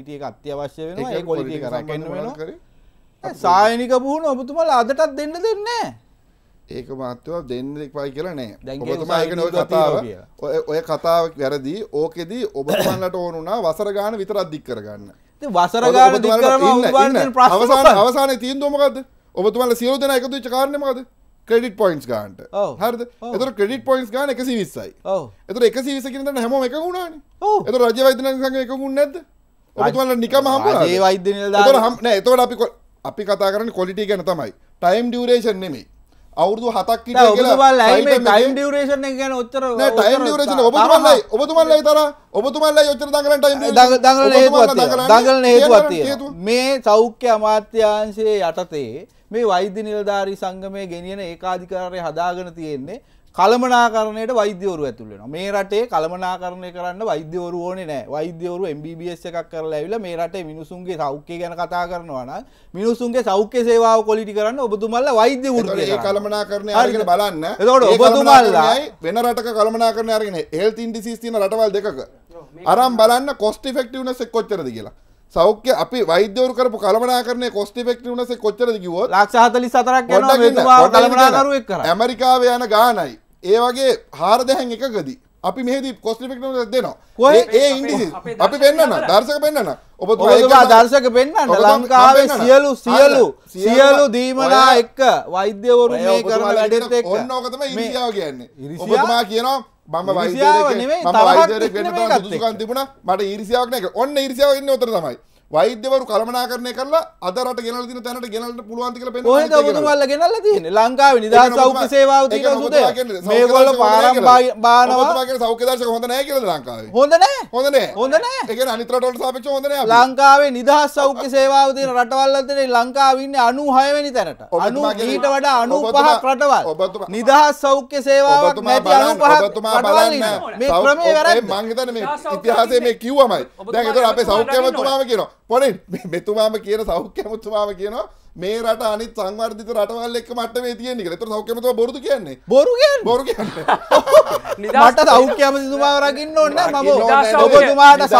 ටිය අත්‍යවශ්‍ය වෙන ඒ කොලිටිය කරන්න වෙන සායනික පුහුණ ඔබතුමල අදටත් දෙන්න දෙන්න ඒක මත්තුව දෙන්නෙක් පයි කියලා නෑ ඔබතුමාක නො කතාව ඔය කතාව වැරදිී ඕකෙදී ඔබතුමන්ලට ඕනුනා වසර ගාන විතරත් දික් කරගන්න වසර අවසාන අවසාන තිීන් දොමකද ඔබතුමල සියෝ දෙන එකතු චකාරණමකද ක්‍රඩිට පොයින්ස් ගාන්ට හරද එතර ක්‍රඩිට පොයින්ස් ගන එකසි විස්සයි එතර එකසි විසකින්න හැම එක ගුණාන එත රජවයිතන සං එකකුන් නැද ඔබතුමල නිකම හම ඒ වෛද්‍ය නිලධාර හම් නෑ එතකොට අපි අපි කතා කරන්නේ ක්වොලිටි ගැන තමයි ටයිම් ඩියුරේෂන් නෙමෙයි අවුරදු හතක් ටයිම් ඩියරේෂන ගැන ඔච්චර ටයිම් ඩියරේෂන ඔබතුමල්ලයි ඔබතුමල්ලයි තර ඔබතුමල්ලයි ඔච්චර දඟලන ටයිම් දඟලන හේතුවක් දඟලන හේතුවක් තියෙනවා මේ සෞඛ්‍ය අමාත්‍යාංශයේ යටතේ මේ වෛද්‍ය නිලධාරී සංගමය ගෙනියන ඒකාධිකාරය හදාගෙන තියෙන්නේ කළමනාකරණයට වෛද්‍යවරු ඇතුළෙන මේ රටේ කළමනාකරණය කරන්න වෛද්‍යවරු ඕනේ නෑ වෛද්‍යවරු MBBS එකක් කරලා ඇවිල්ලා මේ රටේ මිනිසුන්ගේ සෞඛ්‍ය ගැන කතා කරනවා නම් මිනිසුන්ගේ සෞඛ්‍ය සේවාව කොලිටි කරන්න ඔබතුමල්ලා වෛද්‍ය වෘත්තිය ඒ කළමනාකරණය අරගෙන බලන්න එතකොට ඔබතුමල්ලා වෙන රටක කළමනාකරණය අරගෙන health indices තියෙන රටවල් දෙකක අරන් බලන්න cost effectiveness එක කොච්චරද කියලා සෞඛ්‍ය අපි වෛද්‍යවරු කරපු කළමනාකරණය කොස්ට ෆෙක්ටිව්නස් කොච්චරද කිව්වොත් ලක්ෂ 44ක් යනවා මේ තුවා කළමනාකරුවෙක් කරා ඇමරිකාවේ යන ගානයි ඒ වගේ හාර දැහැන් එකකදී අපි මෙහිදී කොස්ටිපෙක්ට දෙනවා ඒ ඉන්ඩිසි අපි පෙන්න්න දර්ශක පෙන්න්න ඔබ දර්ශක පෙන්න්න ලංකාවේ සියලු සියලු සියලු දීමනා එක්ක වෛද්‍යවරු මේ කරන වැඩත් එක් ඔන්නෝකතම ඉරිසියාව කියන්නේ ඔබතුමා කියනවා මම වෛද්‍යරෙක් වෙන්න සුදුසුකම් තිබුණා මට ඉරිසියාවක් නැහැ ඔන්න ඉරිසියාව ඉන්නේ උතර තමයි වෛද්‍යවරු කළමනාකරණය කරලා අද රට ගෙනල් දින තැනට ගෙනල්ට පුළුවන් කියලා පෙන්නනවා ඔය ඔබතුමාලා ගෙනල්ලා තියෙන්නේ ලංකාවේ නිදහස් සෞඛ්‍ය සේවාව තියෙන සුද මේගොල්ලෝ පාරම් බානවා ඔබතුමා කියන සෞඛ්‍ය දර්ශක හොඳ නැහැ කියලාද ලංකාවේ හොඳ නැහැ හොඳ නැහැ හොඳ නැහැ ඒ කියන්නේ අනිත් රටවලට සාපේක්ෂව හොඳ නැහැ ලංකාවේ නිදහස් සෞඛ්‍ය සේවාව තියෙන රටවල් අතර ලංකාව ඉන්නේ 96 වෙනි තැනට 90 ඊට වඩා 95ක් රටවල් නිදහස් සෞඛ්‍ය සේවාවක් නැති 95ක් රටවල් මේ ක්‍රමේ වැරද්ද මං හිතන්නේ මේ ඉතිහාසයේ මේ කිව්වමයි දැන් ඒතර අපේ සෞඛ්‍ය අමාත්‍යතුමාම කියනවා කොන මෙතුමාම කියන සෞඛ්‍යමුතුමාම කියනවා මේ රට අනි සංවර්ධිත රටවල් එක් මටේ තිය නිකලෙතර සෞඛ්‍යමත බොරු කියන්නේ බොරු බොරු නිට සෞඛ්‍යම තුමා රකින්න ඕන්න මම ඔබතුමාට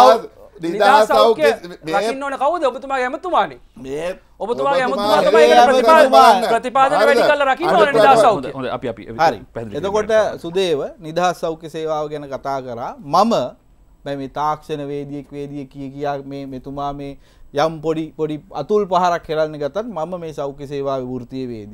නිදා සෞඛ්‍ය රකින්න ඕන කවුද ඔබතුමා ඇමතුමානේ මේ ඔබතුමා ඇමතුමා ප්‍රතිපාදන වැඩි කරලා රකින්න ඕන නිදා සෞඛ්‍ය හොඳයි අපි අපි හරි එතකොට සුදේව නිදා සෞඛ්‍ය සේවාව ගැන කතා කරා මම දැන් මේ තාක්ෂණ වේදියෙක් වේදිය කිය කියා මේ මෙතුමා මේ යම් පොඩි පොඩි අතුල් පහරක් හෙලන්න ගත්තත් මම මේ සෞඛ්‍ය සේවා වෘතියේ වේදී